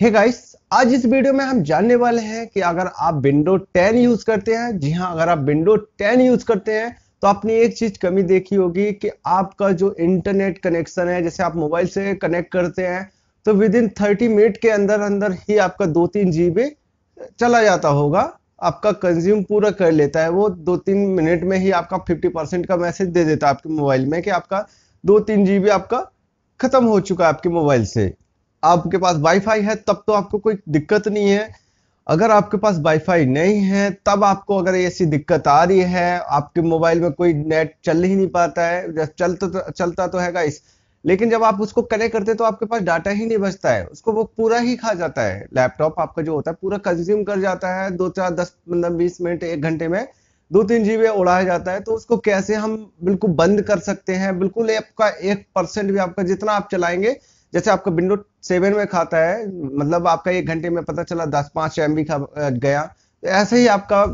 हे hey guys आज इस video में हम जानने वाले हैं कि अगर आप विंडो 10 यूज करते हैं जी हाँ अगर आप विंडो 10 यूज करते हैं तो आपने एक चीज कमी देखी होगी कि आपका जो इंटरनेट कनेक्शन है जैसे आप मोबाइल से कनेक्ट करते हैं तो विद इन थर्टी मिनट के अंदर अंदर ही आपका दो तीन जी चला जाता होगा आपका कंज्यूम पूरा कर लेता है वो दो तीन मिनट में ही आपका फिफ्टी परसेंट का मैसेज दे देता है आपके मोबाइल में कि आपका दो तीन जी आपका खत्म हो चुका है आपके मोबाइल से आपके पास वाईफाई है तब तो आपको कोई दिक्कत नहीं है अगर आपके पास वाईफाई नहीं है तब आपको अगर ऐसी दिक्कत आ रही है आपके मोबाइल में कोई नेट चल ही नहीं पाता है जब तो चलता तो है गाइस लेकिन जब आप उसको कनेक्ट करते हैं तो आपके पास डाटा ही नहीं बचता है उसको वो पूरा ही खा जाता है लैपटॉप आपका जो होता है पूरा कंज्यूम कर जाता है दो चार दस पंद्रह मतलब बीस मिनट एक घंटे में दो तीन जीबी उड़ाया जाता है तो उसको कैसे हम बिल्कुल बंद कर सकते हैं बिल्कुल आपका एक परसेंट भी आपका जितना आप चलाएंगे जैसे आपका विंडो सेवन में खाता है मतलब आपका एक घंटे में पता चला दस पाँच एम खा गया तो ऐसे ही आपका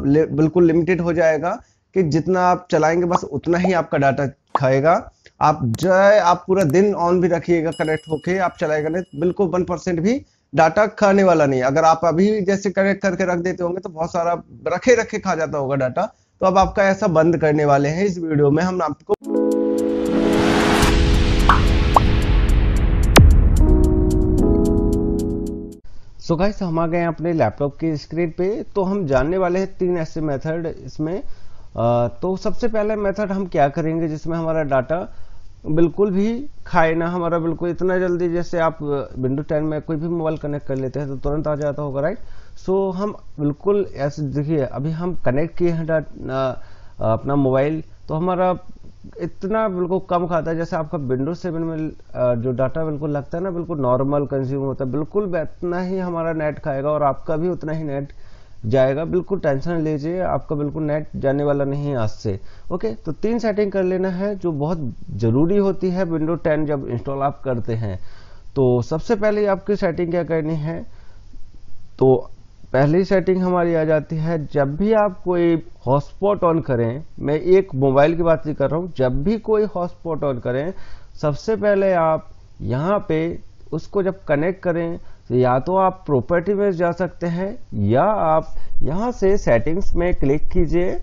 बिल्कुल लिमिटेड हो जाएगा कि जितना आप चलाएंगे बस उतना ही आपका डाटा खाएगा आप जय आप पूरा दिन ऑन भी रखिएगा कनेक्ट होके आप चलाएगा नहीं तो बिल्कुल वन परसेंट भी डाटा खाने वाला नहीं अगर आप अभी जैसे कनेक्ट करके रख देते होंगे तो बहुत सारा रखे रखे खा जाता होगा डाटा तो अब आपका ऐसा बंद करने वाले हैं इस वीडियो में हम आपको सो गाइस हम आ गए अपने लैपटॉप की स्क्रीन पे तो हम जानने वाले हैं तीन ऐसे मेथड इसमें आ, तो सबसे पहले मेथड हम क्या करेंगे जिसमें हमारा डाटा बिल्कुल भी खाए ना हमारा बिल्कुल इतना जल्दी जैसे आप विंडो टेन में कोई भी मोबाइल कनेक्ट कर लेते हैं तो तुरंत आ जाता होगा राइट सो so, हम बिल्कुल ऐसे देखिए अभी हम कनेक्ट किए हैं अपना मोबाइल तो हमारा इतना बिल्कुल कम खाता है जैसे आपका विंडोज सेवन में जो डाटा बिल्कुल लगता है ना बिल्कुल नॉर्मल कंज्यूम होता है बिल्कुल इतना ही हमारा नेट खाएगा और आपका भी उतना ही नेट जाएगा बिल्कुल टेंशन लीजिए आपका बिल्कुल नेट जाने वाला नहीं आज से ओके तो तीन सेटिंग कर लेना है जो बहुत ज़रूरी होती है विंडो टेन जब इंस्टॉल आप करते हैं तो सबसे पहले आपकी सेटिंग क्या करनी है तो पहली सेटिंग हमारी आ जाती है जब भी आप कोई हॉटस्पॉट ऑन करें मैं एक मोबाइल की बात नहीं कर रहा हूँ जब भी कोई हॉटस्पॉट ऑन करें सबसे पहले आप यहाँ पे उसको जब कनेक्ट करें तो या तो आप प्रॉपर्टी में जा सकते हैं या आप यहाँ से सेटिंग्स में क्लिक कीजिए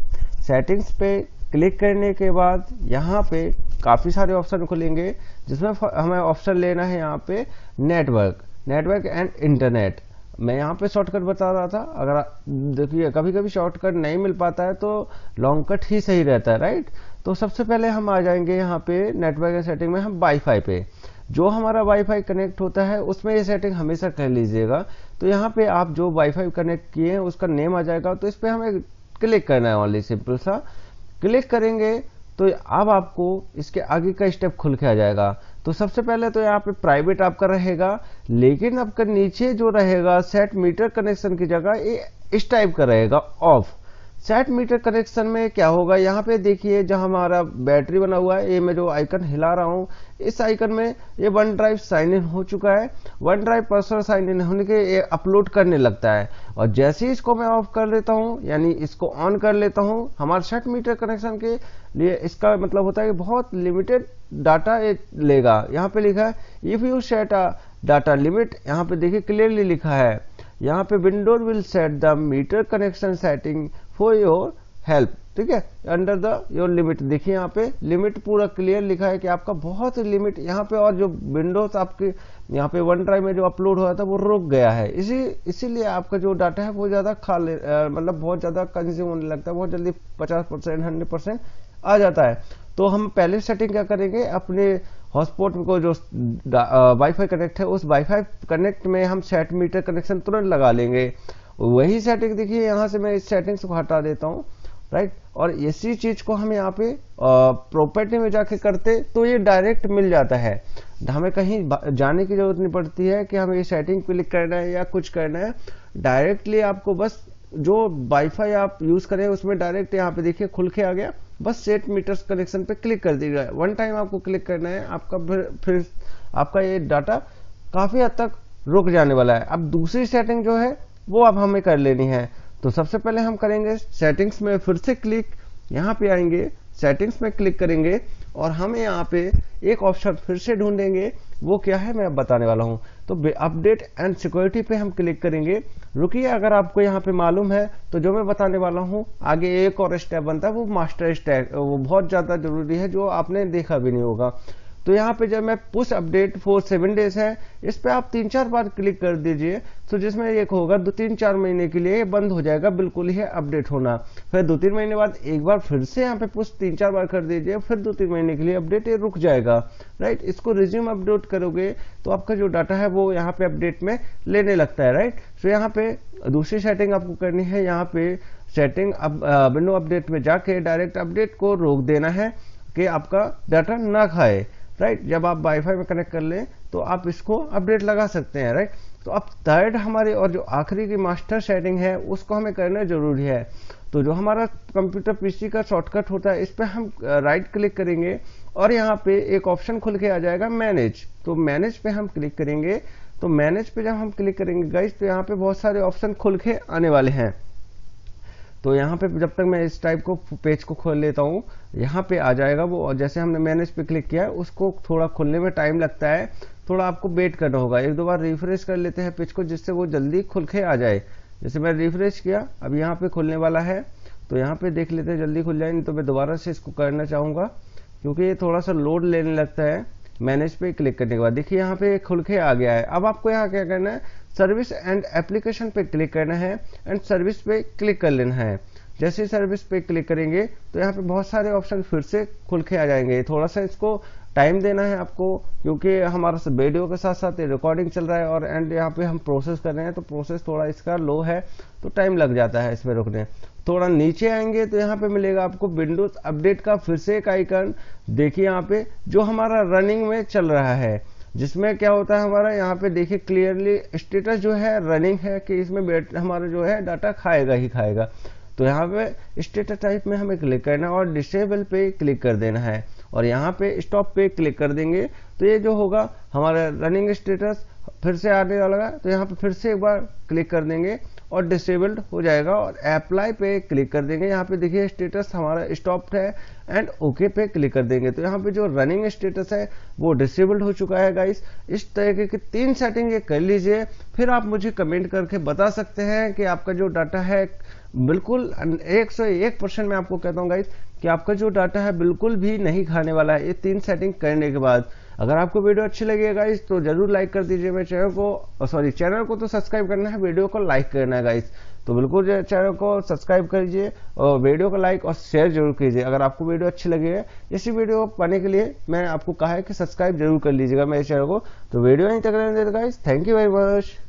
सेटिंग्स पे क्लिक करने के बाद यहाँ पे काफ़ी सारे ऑप्शन खुलेंगे जिसमें हमें ऑप्शन लेना है यहाँ पे नेटवर्क नेटवर्क एंड इंटरनेट मैं यहाँ पे शॉर्टकट बता रहा था अगर देखिए कभी कभी शॉर्टकट नहीं मिल पाता है तो लॉन्ग कट ही सही रहता है राइट तो सबसे पहले हम आ जाएंगे यहाँ पे नेटवर्क सेटिंग में हम वाईफाई पे जो हमारा वाईफाई कनेक्ट होता है उसमें ये सेटिंग हमेशा कर लीजिएगा तो यहाँ पे आप जो वाईफाई कनेक्ट किए हैं उसका नेम आ जाएगा तो इस पर हमें क्लिक करना है ऑनली सिंपल सा क्लिक करेंगे तो अब आपको इसके आगे का स्टेप खुल के आ जाएगा तो सबसे पहले तो यहाँ पे प्राइवेट आपका रहेगा लेकिन आपका नीचे जो रहेगा सेट मीटर कनेक्शन की जगह ये इस टाइप का रहेगा ऑफ सेट मीटर कनेक्शन में क्या होगा यहाँ पे देखिए जो हमारा बैटरी बना हुआ है ये मैं जो आइकन हिला रहा हूँ इस आइकन में ये वन ड्राइव साइन इन हो चुका है OneDrive personal sign in होने के ये अपलोड करने लगता है और जैसे ही इसको मैं ऑफ कर लेता हूँ यानी इसको ऑन कर लेता हूँ हमारे सेट मीटर कनेक्शन के लिए इसका मतलब होता है कि बहुत लिमिटेड डाटा ये लेगा यहाँ पे लिखा है if you set a data limit यहाँ पे देखिए क्लियरली लिखा है यहाँ पे Windows will set the meter connection setting for your help ठीक है अंडर द योर लिमिट देखिए यहाँ पे लिमिट पूरा क्लियर लिखा है कि आपका बहुत लिमिट यहाँ पे और जो विंडोज आपके यहाँ पे वन ड्राइव में जो अपलोड हुआ था वो रुक गया है इसी इसीलिए आपका जो डाटा है वो ज़्यादा खा ले मतलब बहुत ज़्यादा कंज्यूम होने लगता है बहुत जल्दी पचास परसेंट हंड्रेड परसेंट आ जाता है तो हम पहले सेटिंग क्या करेंगे अपने हॉटस्पॉट को जो वाईफाई कनेक्ट है उस वाईफाई कनेक्ट में हम सेट मीटर कनेक्शन तुरंत लगा लेंगे वही सेटिंग देखिए यहां से मैं इस सेटिंग्स को हटा देता हूँ राइट और इसी चीज को हम यहाँ पे प्रॉपर्टी में जाके करते तो ये डायरेक्ट मिल जाता है तो हमें कहीं जाने की जरूरत नहीं पड़ती है कि हमें ये सेटिंग क्लिक करना है या कुछ करना है डायरेक्टली आपको बस जो वाईफाई आप यूज करें उसमें डायरेक्ट यहाँ पे देखिए खुल के आ गया बस सेट मीटर्स कनेक्शन पे क्लिक कर दिया वन टाइम आपको क्लिक करना है आपका फिर आपका ये डाटा काफी हद तक रुक जाने वाला है अब दूसरी सेटिंग जो है वो अब हमें कर लेनी है तो सबसे पहले हम करेंगे सेटिंग्स में फिर से क्लिक यहाँ पे आएंगे सेटिंग्स में क्लिक करेंगे और हमें यहाँ पे एक ऑप्शन फिर से ढूंढेंगे वो क्या है मैं अब बताने वाला हूँ तो अपडेट एंड सिक्योरिटी पे हम क्लिक करेंगे रुकिए अगर आपको यहाँ पे मालूम है तो जो मैं बताने वाला हूँ आगे एक और स्टेप बनता है वो मास्टर स्टेप वो बहुत ज़्यादा जरूरी है जो आपने देखा भी नहीं होगा तो यहाँ पे जब मैं push update for seven days है इस पर आप तीन चार बार क्लिक कर दीजिए तो जिसमें एक होगा दो तीन चार महीने के लिए बंद हो जाएगा बिल्कुल ही अपडेट होना फिर दो तीन महीने बाद एक बार फिर से यहाँ पे पुश तीन चार बार कर दीजिए फिर दो तीन महीने के लिए अपडेट ये रुक जाएगा राइट इसको रिज्यूम अपडेट करोगे तो आपका जो डाटा है वो यहाँ पे अपडेट में लेने लगता है राइट तो यहाँ पे दूसरी सेटिंग आपको करनी है यहाँ पे सेटिंग अब विंडो अपडेट में जाके डायरेक्ट अपडेट को रोक देना है कि आपका डाटा ना खाए राइट जब आप वाईफाई में कनेक्ट कर लें तो आप इसको अपडेट लगा सकते हैं राइट तो अब थर्ड हमारे और जो आखिरी की मास्टर सेटिंग है उसको हमें करना जरूरी है तो जो हमारा कंप्यूटर पीसी का शॉर्टकट होता है इस पर हम राइट uh, क्लिक करेंगे और यहाँ पे एक ऑप्शन खुल के आ जाएगा मैनेज तो मैनेज पे हम क्लिक करेंगे तो मैनेज पे जब हम क्लिक करेंगे गाइज तो यहाँ पे बहुत सारे ऑप्शन खुल के आने वाले हैं तो यहाँ पे जब तक मैं इस टाइप को पेज को खोल लेता हूँ यहाँ पे आ जाएगा वो और जैसे हमने मैंने इस पर क्लिक किया है उसको थोड़ा खुलने में टाइम लगता है थोड़ा आपको वेट करना होगा एक दो बार रिफ्रेश कर लेते हैं पेज को जिससे वो जल्दी खुल के आ जाए जैसे मैं रिफ्रेश किया अब यहाँ पे खुलने वाला है तो यहाँ पे देख लेते हैं जल्दी खुल जाए नहीं तो मैं दोबारा से इसको करना चाहूँगा क्योंकि ये थोड़ा सा लोड लेने लगता है मैनेज पे क्लिक करने के बाद देखिए यहाँ पे खुल के आ गया है अब आपको यहाँ क्या करना है सर्विस एंड एप्लीकेशन पे क्लिक करना है एंड सर्विस पे क्लिक कर लेना है जैसे सर्विस पे क्लिक करेंगे तो यहाँ पे बहुत सारे ऑप्शन फिर से खुल के आ जाएंगे थोड़ा सा इसको टाइम देना है आपको क्योंकि हमारा वीडियो के साथ साथ रिकॉर्डिंग चल रहा है और एंड यहाँ पे हम प्रोसेस कर रहे हैं तो प्रोसेस थोड़ा इसका लो है तो टाइम लग जाता है इसमें रुकने थोड़ा नीचे आएंगे तो यहाँ पे मिलेगा आपको विंडोज अपडेट का फिर से एक आइकन देखिए यहाँ पे जो हमारा रनिंग में चल रहा है जिसमें क्या होता है हमारा यहाँ पे देखिए क्लियरली स्टेटस जो है रनिंग है कि इसमें हमारा जो है डाटा खाएगा ही खाएगा तो यहाँ पे स्टेटस टाइप में हमें क्लिक करना है और डिसेबल पे क्लिक कर देना है और यहाँ पे स्टॉप पे क्लिक कर देंगे तो ये जो होगा हमारा रनिंग स्टेटस फिर से आने वाला तो यहाँ पे फिर से एक बार क्लिक कर देंगे और डिसेबल्ड हो जाएगा और अप्लाई पे क्लिक कर देंगे यहाँ पे देखिए स्टेटस हमारा स्टॉप है एंड ओके पे क्लिक कर देंगे तो यहाँ पे जो रनिंग स्टेटस है वो डिसेबल्ड हो चुका है गाइस इस तरीके की तीन सेटिंग ये कर लीजिए फिर आप मुझे कमेंट करके बता सकते हैं कि आपका जो डाटा है बिल्कुल 101 परसेंट मैं आपको कहता हूँ गाइस कि आपका जो डाटा है बिल्कुल भी नहीं खाने वाला है ये तीन सेटिंग करने के बाद अगर आपको वीडियो अच्छी लगी है गाइस तो जरूर लाइक कर दीजिए मेरे चैनल को सॉरी चैनल को तो सब्सक्राइब करना है वीडियो को लाइक करना है गाइस तो बिल्कुल चैनल को सब्सक्राइब कर लीजिए और वीडियो को लाइक और शेयर जरूर कीजिए अगर आपको वीडियो अच्छी लगी है इसी वीडियो को पाने के लिए मैंने आपको कहा है कि सब्सक्राइब जरूर कर लीजिएगा मेरे चैनल को तो वीडियो नहीं तक रहने guys thank you very much